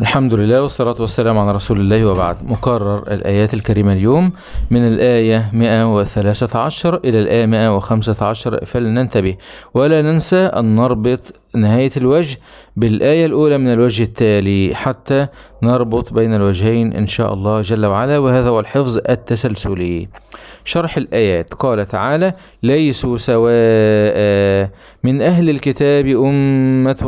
الحمد لله والصلاة والسلام على رسول الله وبعد مكرر الآيات الكريمة اليوم من الآية 113 إلى الآية 115 فلننتبه ولا ننسى أن نربط نهاية الوجه بالآية الأولى من الوجه التالي حتى نربط بين الوجهين إن شاء الله جل وعلا وهذا هو الحفظ التسلسلي شرح الآيات قال تعالى ليسوا سواء من أهل الكتاب أمة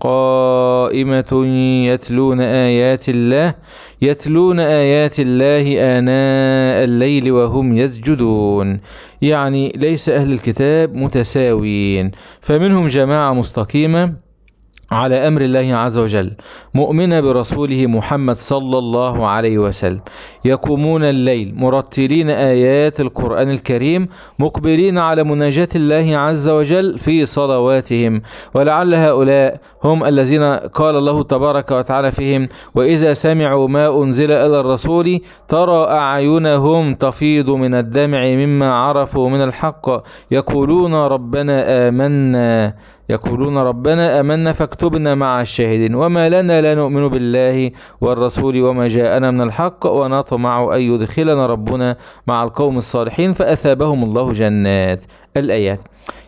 قائمة يتلون آيات الله يتلون آيات الله آناء الليل وهم يسجدون يعني ليس أهل الكتاب متساويين فمنهم جماعة مستقيمة على امر الله عز وجل مؤمنه برسوله محمد صلى الله عليه وسلم يقومون الليل مرتلين ايات القران الكريم مقبلين على مناجاه الله عز وجل في صلواتهم ولعل هؤلاء هم الذين قال الله تبارك وتعالى فيهم واذا سمعوا ما انزل الى الرسول ترى اعينهم تفيض من الدمع مما عرفوا من الحق يقولون ربنا امنا يقولون ربنا آمنا فاكتبنا مع الشاهدين وما لنا لا نؤمن بالله والرسول وما جاءنا من الحق ونطمع أن يدخلنا ربنا مع القوم الصالحين فأثابهم الله جنات الآيات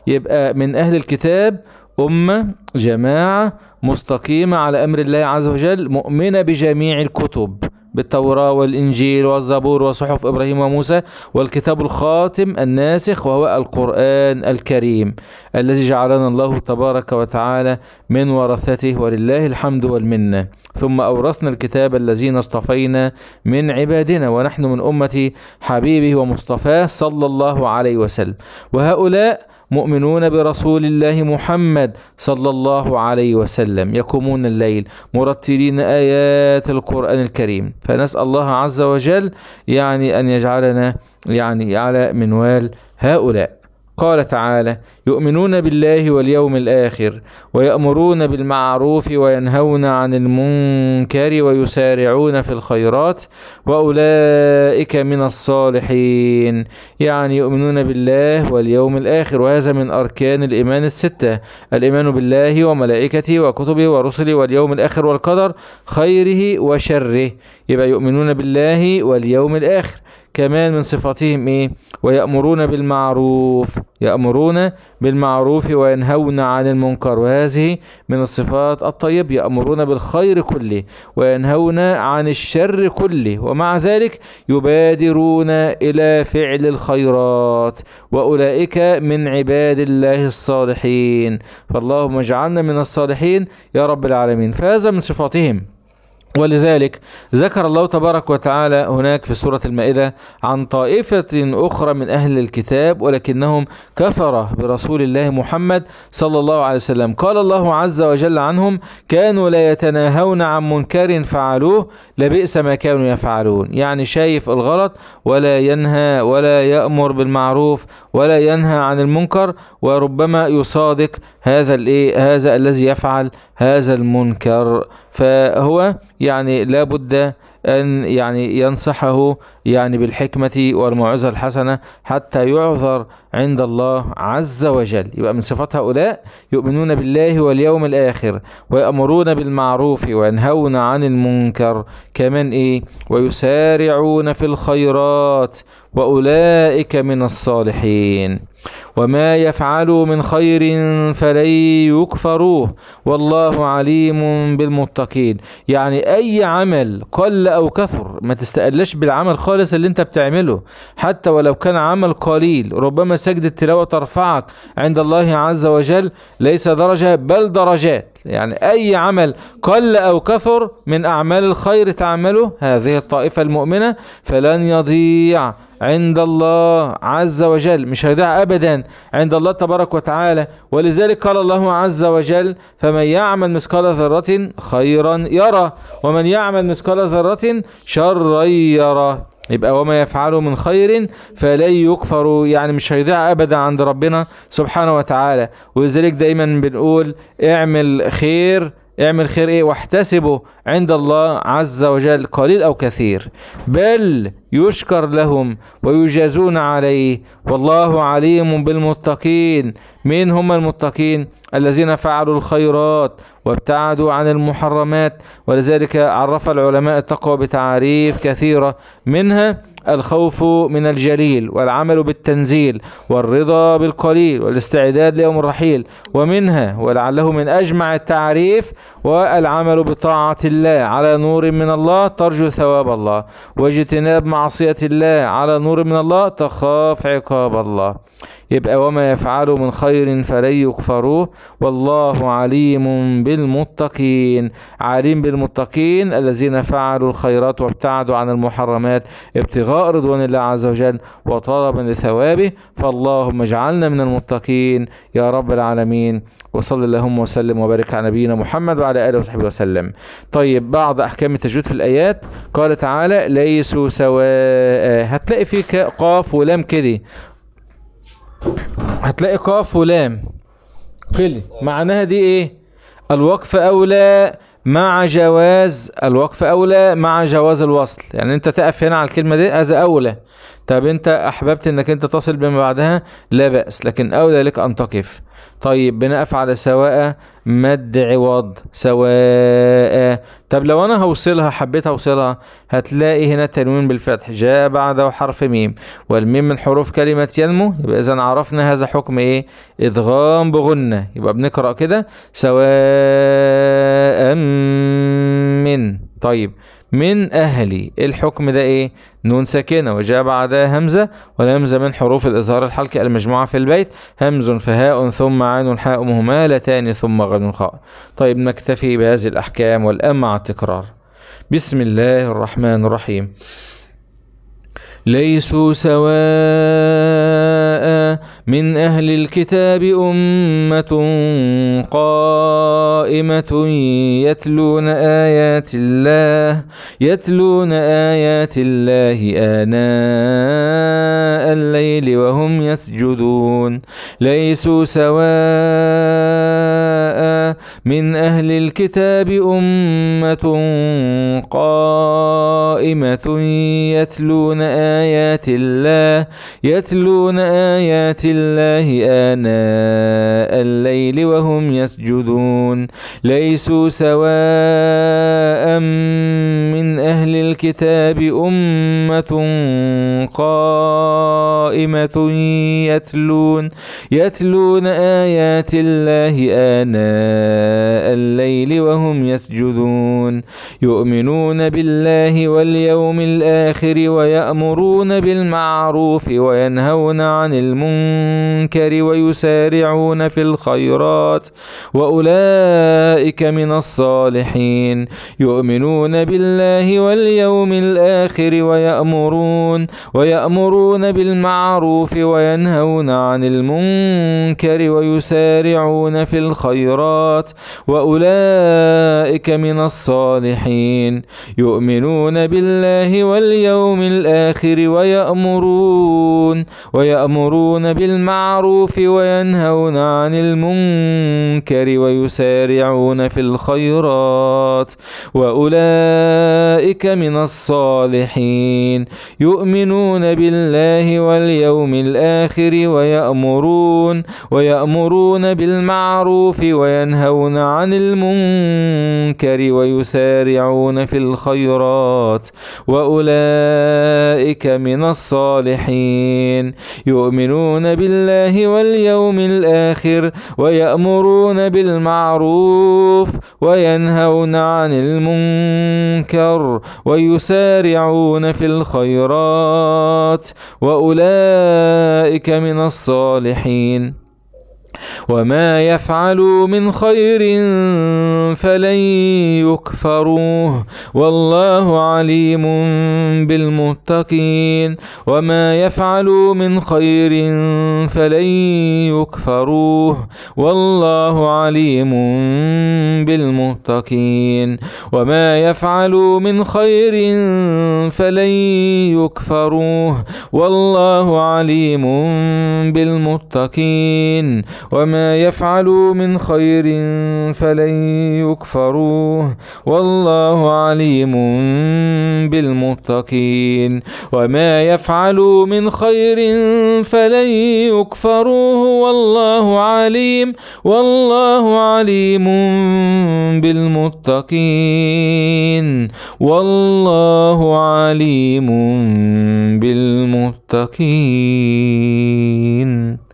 يبقى من أهل الكتاب أمة جماعة مستقيمة على أمر الله عز وجل مؤمنة بجميع الكتب بالتوراة والإنجيل والزبور وصحف إبراهيم وموسى والكتاب الخاتم الناسخ وهو القرآن الكريم الذي جعلنا الله تبارك وتعالى من ورثته ولله الحمد والمنة ثم أورثنا الكتاب الذين اصطفينا من عبادنا ونحن من أمة حبيبه ومصطفاه صلى الله عليه وسلم وهؤلاء مؤمنون برسول الله محمد صلى الله عليه وسلم يقومون الليل مرتلين آيات القرآن الكريم فنسأل الله عز وجل يعني أن يجعلنا يعني على منوال هؤلاء قال تعالى يؤمنون بالله واليوم الآخر ويأمرون بالمعروف وينهون عن المنكر ويسارعون في الخيرات وأولئك من الصالحين يعني يؤمنون بالله واليوم الآخر وهذا من أركان الإيمان الستة الإيمان بالله وملائكته وكتبه ورسله واليوم الآخر والقدر خيره وشره يبقى يؤمنون بالله واليوم الآخر كمان من صفاتهم ايه ويأمرون بالمعروف يأمرون بالمعروف وينهون عن المنكر وهذه من الصفات الطيب يأمرون بالخير كله وينهون عن الشر كله ومع ذلك يبادرون إلى فعل الخيرات وأولئك من عباد الله الصالحين فاللهم اجعلنا من الصالحين يا رب العالمين فهذا من صفاتهم ولذلك ذكر الله تبارك وتعالى هناك في سورة المائدة عن طائفة أخرى من أهل الكتاب ولكنهم كفر برسول الله محمد صلى الله عليه وسلم قال الله عز وجل عنهم كانوا لا يتناهون عن منكر فعلوه لبئس ما كانوا يفعلون يعني شايف الغلط ولا ينهى ولا يأمر بالمعروف ولا ينهى عن المنكر وربما يصادق هذا الايه هذا الذي يفعل هذا المنكر فهو يعني لابد أن يعني ينصحه يعني بالحكمة والموعظة الحسنة حتى يعذر عند الله عز وجل يبقى من صفات هؤلاء يؤمنون بالله واليوم الآخر ويأمرون بالمعروف وينهون عن المنكر كمان إيه ويسارعون في الخيرات وأولئك من الصالحين وما يفعلوا من خير فلن يكفروه والله عليم بالمتقين يعني أي عمل قل أو كثر ما تستقلش بالعمل خالص خالص اللي انت بتعمله حتى ولو كان عمل قليل ربما سجد التلاوة ترفعك عند الله عز وجل ليس درجة بل درجات يعني أي عمل قل أو كثر من أعمال الخير تعمله هذه الطائفة المؤمنة فلن يضيع عند الله عز وجل مش هيضيع أبدا عند الله تبارك وتعالى ولذلك قال الله عز وجل فمن يعمل مثقال ذرة خيرا يرى ومن يعمل مثقال ذرة شرا يرى يبقى وما يفعله من خير فلن يكفر يعني مش هيضيع أبدا عند ربنا سبحانه وتعالى ولذلك دايما بنقول اعمل خير اعمل خير ايه واحتسبه عند الله عز وجل قليل او كثير بل يشكر لهم ويجازون عليه والله عليم بالمتقين من هم المتقين الذين فعلوا الخيرات وابتعدوا عن المحرمات ولذلك عرف العلماء التقوى بتعاريف كثيرة منها الخوف من الجليل والعمل بالتنزيل والرضا بالقليل والاستعداد ليوم الرحيل ومنها ولعله من أجمع التعريف والعمل بطاعة الله على نور من الله ترجو ثواب الله واجتناب معصية الله على نور من الله تخاف عقاب الله يبقى وما يفعلوا من خير فلن يكفروه والله عليم بالمتقين عليم بالمتقين الذين فعلوا الخيرات وابتعدوا عن المحرمات ابتغاء رضوان الله عز وجل وطلبا لثوابه فاللهم اجعلنا من المتقين يا رب العالمين وصلى اللهم وسلم وبارك على نبينا محمد وعلى اله وصحبه وسلم طيب بعض احكام التجويد في الايات قال تعالى ليسوا سواء هتلاقي في قاف ولام كده هتلاقي قاف ولام فلي معناها دي ايه الوقف اولى مع جواز الوقف اولى مع جواز الوصل يعني انت تقف هنا على الكلمه دي هذا اولى طب انت احببت انك انت تصل بما بعدها لا باس لكن اولى لك ان تقف طيب بنقف على سواء مد عوض سواء طب لو انا هوصلها حبيت اوصلها هتلاقي هنا تنوين بالفتح جاء بعده حرف ميم والميم من حروف كلمة ينمو يبقى اذا عرفنا هذا حكم ايه ادغام بغنة يبقى بنقرأ كده سواء من طيب من أهلي الحكم ده إيه؟ نون ساكنة وجاء بعدها همزة والهمزة من حروف الإظهار الحلقي المجموعة في البيت همز فهاء ثم عين حاء مهمالتان ثم غن خاء طيب نكتفي بهذه الأحكام والأم مع التكرار بسم الله الرحمن الرحيم ليسوا سواء من أهل الكتاب أمة قائمة يتلون آيات الله يتلون آيات الله آناء الليل وهم يسجدون ليسوا سواء من أهل الكتاب أمة قائمة يتلون آيات الله يتلون آيات الله آناء الليل وهم يسجدون ليسوا سواء من أهل الكتاب أمة قائمة يتلون يتلون آيات الله آناء الليل وهم يسجدون يؤمنون بالله واليوم الآخر ويأمرون بالمعروف وينهون عن المنكر ويسارعون في الخيرات وأولئك من الصالحين يؤمنون بالله واليوم الآخر ويأمرون ويأمرون بالمعروف وينهون عن المنكر ويسارعون في الخيرات وأولئك من الصالحين يؤمنون بالله واليوم الآخر ويأمرون ويأمرون بالمعروف وينهون عن المنكر ويسارعون في الخيرات وأولئك من الصالحين يؤمنون بالله واليوم الآخر ويأمرون ويأمرون بالمعروف وينهون وينهون عن المنكر ويسارعون في الخيرات وأولئك من الصالحين يؤمنون بالله واليوم الآخر ويأمرون بالمعروف وينهون عن المنكر ويسارعون في الخيرات وأولئك من الصالحين وما يفعلوا من خير فلن يكفروه والله عليم بالمتقين وما يفعلوا من خير فلن يكفروه والله عليم بالمتقين وما يفعلوا من خير فلن يكفروه والله عليم بالمتقين وما يفعلوا من خير فلن يكفروه والله عليم بالمتقين وما يفعلوا من خير فلن يكفروه والله عليم والله عليم بالمتقين والله عليم بالمتقين